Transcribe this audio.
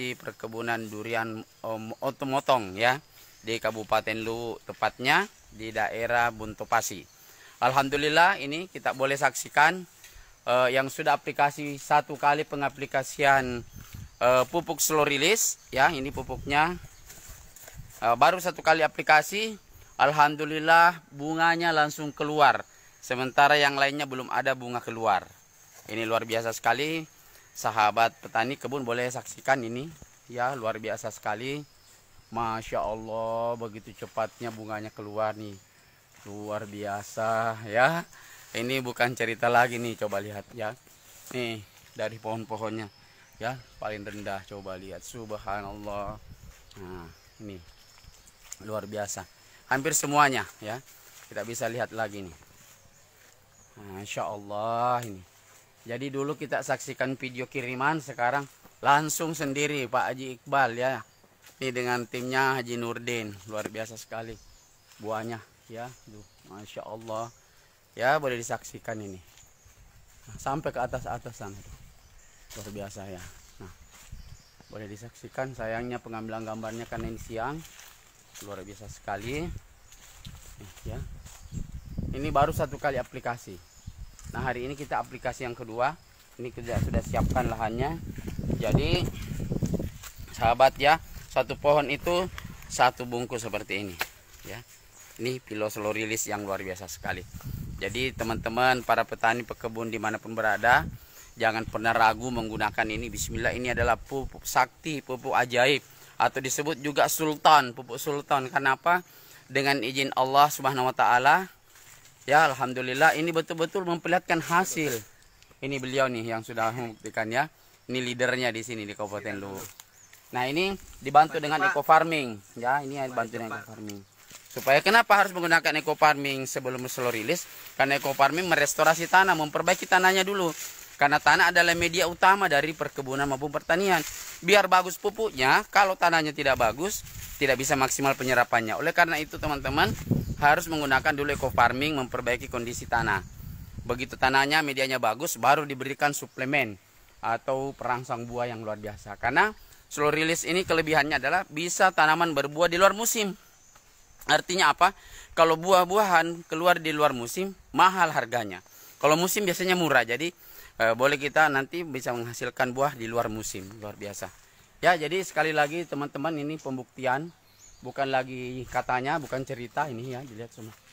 di perkebunan durian um, Otomotong ya di Kabupaten Luwu tepatnya di daerah Buntopasi. Alhamdulillah ini kita boleh saksikan uh, yang sudah aplikasi satu kali pengaplikasian uh, pupuk slow release ya ini pupuknya uh, baru satu kali aplikasi Alhamdulillah bunganya langsung keluar sementara yang lainnya belum ada bunga keluar. Ini luar biasa sekali sahabat petani kebun boleh saksikan ini ya luar biasa sekali Masya Allah begitu cepatnya bunganya keluar nih luar biasa ya ini bukan cerita lagi nih coba lihat ya nih dari pohon-pohonnya ya paling rendah coba lihat subhanallah nah ini luar biasa hampir semuanya ya kita bisa lihat lagi nih Masya Allah ini jadi dulu kita saksikan video kiriman, sekarang langsung sendiri Pak Haji Iqbal ya. Ini dengan timnya Haji Nurdin, luar biasa sekali buahnya ya. Duh, Masya Allah. Ya boleh disaksikan ini. Nah, sampai ke atas-atas sana. Tuh. Luar biasa ya. Nah, boleh disaksikan sayangnya pengambilan gambarnya karena ini siang. Luar biasa sekali. ya. Ini baru satu kali aplikasi. Nah hari ini kita aplikasi yang kedua Ini kita sudah siapkan lahannya Jadi sahabat ya Satu pohon itu satu bungkus seperti ini ya Ini release yang luar biasa sekali Jadi teman-teman para petani pekebun dimanapun berada Jangan pernah ragu menggunakan ini Bismillah ini adalah pupuk sakti, pupuk ajaib Atau disebut juga sultan, pupuk sultan Kenapa? Dengan izin Allah subhanahu wa ta'ala Ya, alhamdulillah ini betul-betul memperlihatkan hasil. Ini beliau nih yang sudah membuktikan ya. Ini leadernya di sini di Kabupaten Lu. Nah, ini dibantu dengan eco farming ya. Ini dibantu dengan eco farming. Supaya kenapa harus menggunakan eco farming sebelum slow release? Karena eco farming merestorasi tanah, memperbaiki tanahnya dulu. Karena tanah adalah media utama dari perkebunan maupun pertanian. Biar bagus pupuknya, kalau tanahnya tidak bagus, tidak bisa maksimal penyerapannya. Oleh karena itu, teman-teman, harus menggunakan dulu eco farming memperbaiki kondisi tanah. Begitu tanahnya medianya bagus baru diberikan suplemen atau perangsang buah yang luar biasa. Karena slow release ini kelebihannya adalah bisa tanaman berbuah di luar musim. Artinya apa? Kalau buah-buahan keluar di luar musim mahal harganya. Kalau musim biasanya murah. Jadi eh, boleh kita nanti bisa menghasilkan buah di luar musim, luar biasa. Ya, jadi sekali lagi teman-teman ini pembuktian bukan lagi katanya bukan cerita ini ya dilihat semua